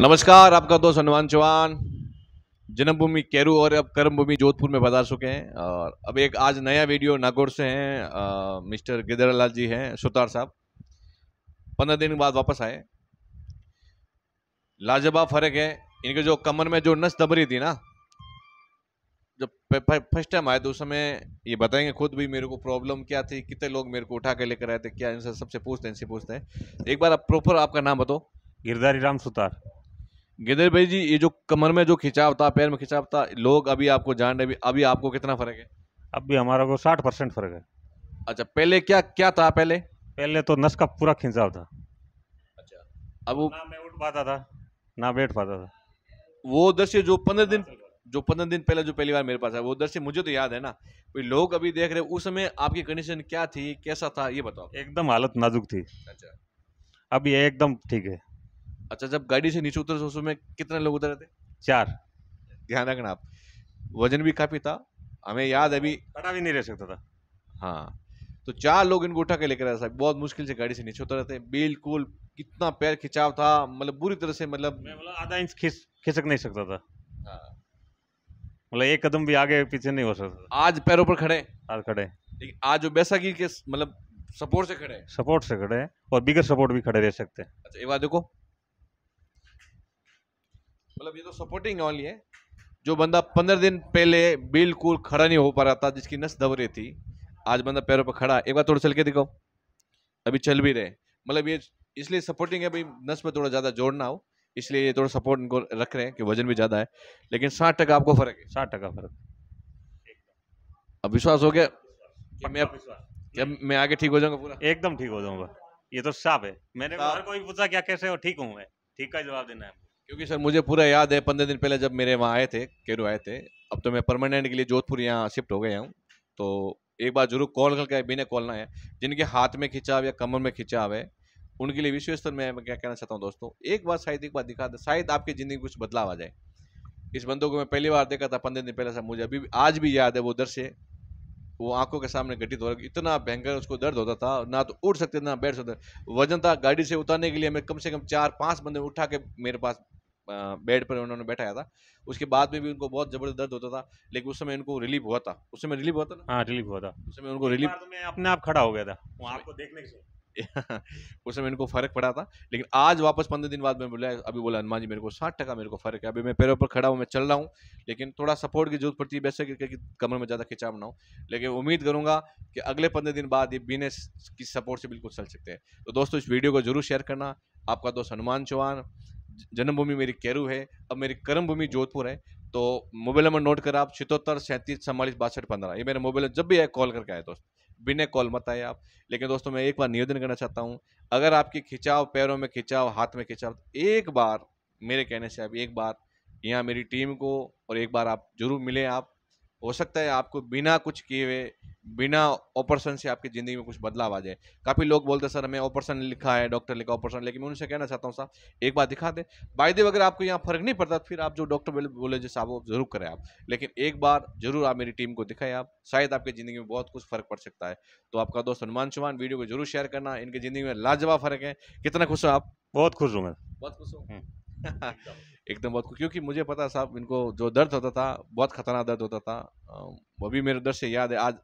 नमस्कार आपका दोस्त हनुमान चौहान जन्मभूमि केरू और अब कर्मभूमि जोधपुर में बता चुके हैं और अब एक आज नया वीडियो नागौर से हैं मिस्टर गिदरलाल जी हैं सुतार साहब पंद्रह दिन बाद वापस आए लाजवाब फर्क है इनके जो कमर में जो नस दबरी थी ना जब फर्स्ट टाइम आए तो उस समय ये बताएंगे खुद भी मेरे को प्रॉब्लम क्या थी कितने लोग मेरे को उठा के लेकर आए थे क्या इनसे सबसे पूछते हैं इनसे पूछते हैं एक बार आप प्रॉपर आपका नाम बताओ गिरधारी राम सुतार गिदर भाई जी ये जो कमर में जो खिंचाव था पैर में खिंचाव था लोग अभी आपको जान रहे अभी, अभी आपको कितना फर्क है अभी हमारा को साठ परसेंट फर्क है अच्छा पहले क्या क्या था पहले पहले तो नस का पूरा खिंचाव था अच्छा अब वो ना मैं उठ पाता था ना बैठ पाता था वो दृश्य जो पंद्रह दिन जो पंद्रह दिन पहले जो पहली बार मेरे पास आया वो दृश्य मुझे तो याद है ना कोई लोग अभी देख रहे उस समय आपकी कंडीशन क्या थी कैसा था ये बताओ एकदम हालत नाजुक थी अच्छा अभी एकदम ठीक है अच्छा जब गाड़ी से नीचे उतरे तो उसमें कितने लोग उतरे थे चार ध्यान रखना आप वजन भी काफी था हमें याद अभी खड़ा भी नहीं रह सकता था हाँ तो चार लोग इनको उठा के लेकर आया साहब बहुत मुश्किल से गाड़ी से नीचे उतर रहे थे बिल्कुल कितना पैर खिंचाव था मतलब बुरी तरह से मतलब आधा इंच खिस खिसक नहीं सकता था मतलब एक कदम भी आगे पीछे नहीं हो सकता आज पैरों पर खड़े आज खड़े लेकिन आज जो बैसा के मतलब सपोर्ट से खड़े सपोर्ट से खड़े और बिगर सपोर्ट भी खड़े रह सकते हैं अच्छा ये बात देखो मतलब ये तो सपोर्टिंग ऑनली है जो बंदा पंद्रह दिन पहले बिल्कुल खड़ा नहीं हो पा रहा था जिसकी नस दब रही थी आज बंदा पैरों पर खड़ा एक बार थोड़ा चल के दिखाओ अभी चल भी रहे मतलब ये इसलिए सपोर्टिंग है भाई नस में थोड़ा ज़्यादा जोड़ ना हो इसलिए ये थोड़ा सपोर्ट इनको रख रहे हैं कि वजन भी ज़्यादा है लेकिन साठ टका आपको फर्क है साठ टका फर्क अब विश्वास हो गया कि मैं क्या मैं आगे ठीक हो जाऊंगा पूरा एकदम ठीक हो जाऊंगा ये तो साफ है मैंने कोई पूछा क्या कैसे हो ठीक हूँ मैं ठीक का जवाब देना है क्योंकि सर मुझे पूरा याद है पंद्रह दिन पहले जब मेरे वहाँ आए थे केरू आए थे अब तो मैं परमानेंट के लिए जोधपुर यहाँ शिफ्ट हो गया हूँ तो एक बार जरूर कॉल करके बिना कॉल ना है जिनके हाथ में खिंचाव या कमर में खिंचाव है उनके लिए विश्व स्तर में मैं क्या कहना चाहता हूँ दोस्तों एक बार शायद एक बार दिखा दे शायद आपकी ज़िंदगी कुछ बदलाव आ जाए इस बंदों को मैं पहली बार देखा था पंद्रह दिन पहले सर मुझे अभी आज भी याद है वो दृश्य वो आंखों के सामने घटित हो रहा इतना भयंकर उसको दर्द होता था ना तो उठ सकते ना बैठ सकते वजन था गाड़ी से उतारने के लिए मैं कम से कम चार पाँच बंदे उठा के मेरे पास बेड पर उन्होंने बैठाया था उसके बाद में भी उनको बहुत जबरदस्त दर्द होता था लेकिन उस समय उनको रिलीफ हुआ था उस समय रिलीफ हुआ था ना हाँ रिलीफ हुआ था उस समय उनको रिलीफ तो में अपने आप खड़ा हो गया था आपको देखने के उस समय इनको फर्क पड़ा था लेकिन आज वापस पंद्रह दिन बाद में बोला अभी बोला हनुमान जी मेरे को साठ टका मेरे को फर्क है अभी मैं पैरों पर खड़ा हूँ मैं चल रहा हूँ लेकिन थोड़ा सपोर्ट की जरूरत पड़ती है वैसे करके कमर में ज़्यादा खिंचाव ना हो लेकिन उम्मीद करूँगा कि अगले पंद्रह दिन बाद ये बिना की सपोर्ट से बिल्कुल चल सकते हैं तो दोस्तों इस वीडियो को जरूर शेयर करना आपका दोस्त हनुमान चौहान जन्मभूमि मेरी केरू है अब मेरी कर्म भूमि जोधपुर है तो मोबाइल नंबर नोट कर आप छितोत्तर सैंतीस चवालीस बासठ पंद्रह ये मेरा मोबाइल जब भी आए कॉल करके आए दोस्त बिना कॉल मत आए आप लेकिन दोस्तों मैं एक बार निवेदन करना चाहता हूँ अगर आपके खिंचाव पैरों में खिंचाव हाथ में खिंचाव तो एक बार मेरे कहने से आप एक बार यहाँ मेरी टीम को और एक बार आप जरूर मिलें आप हो सकता है आपको बिना कुछ किए हुए बिना ऑपरेशन से आपकी ज़िंदगी में कुछ बदलाव आ जाए काफ़ी लोग बोलते हैं सर हमें ऑपरेशन लिखा है डॉक्टर लिखा ऑपरेशन लेकिन मैं उनसे कहना चाहता हूँ साहब एक बार दिखा दे वायदे वगैरह आपको यहाँ फर्क नहीं पड़ता फिर आप जो डॉक्टर बोले जो साहब वो जरूर करें आप लेकिन एक बार जरूर आप मेरी टीम को दिखाएं आप शायद आपकी ज़िंदगी में बहुत कुछ फर्क पड़ सकता है तो आपका दोस्त हनुमान चौहान वीडियो को जरूर शेयर करना इनकी ज़िंदगी में लाजवाब फर्क है कितना खुश हो आप बहुत खुश हूँ मैं बहुत खुश हूँ एकदम बहुत क्योंकि मुझे पता साहब इनको जो दर्द होता था बहुत खतरनाक दर्द होता था वो भी मेरे दर्द से याद है आज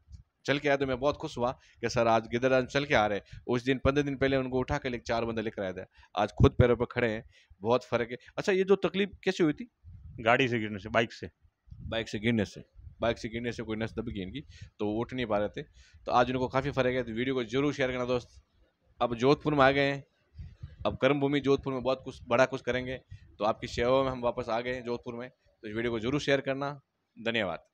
चल के आए तो मैं बहुत खुश हुआ कि सर आज गिदर आज चल के आ रहे उस दिन पंद्रह दिन पहले उनको उठा के लेकर चार बंदे लेकर आए थे आज खुद पैरों पर खड़े हैं बहुत फर्क है अच्छा ये जो तकलीफ कैसे हुई थी गाड़ी से गिरने से बाइक से बाइक से गिरने से बाइक से गिरने से कोई नस दब गई इनकी तो उठ नहीं पा रहे थे तो आज उनको काफ़ी फर्क है तो वीडियो को जरूर शेयर करना दोस्त अब जोधपुर में आ गए हैं अब कर्म भूमि जोधपुर में बहुत कुछ बड़ा कुछ करेंगे तो आपकी सेवा में हम वापस आ गए जोधपुर में तो इस वीडियो को जरूर शेयर करना धन्यवाद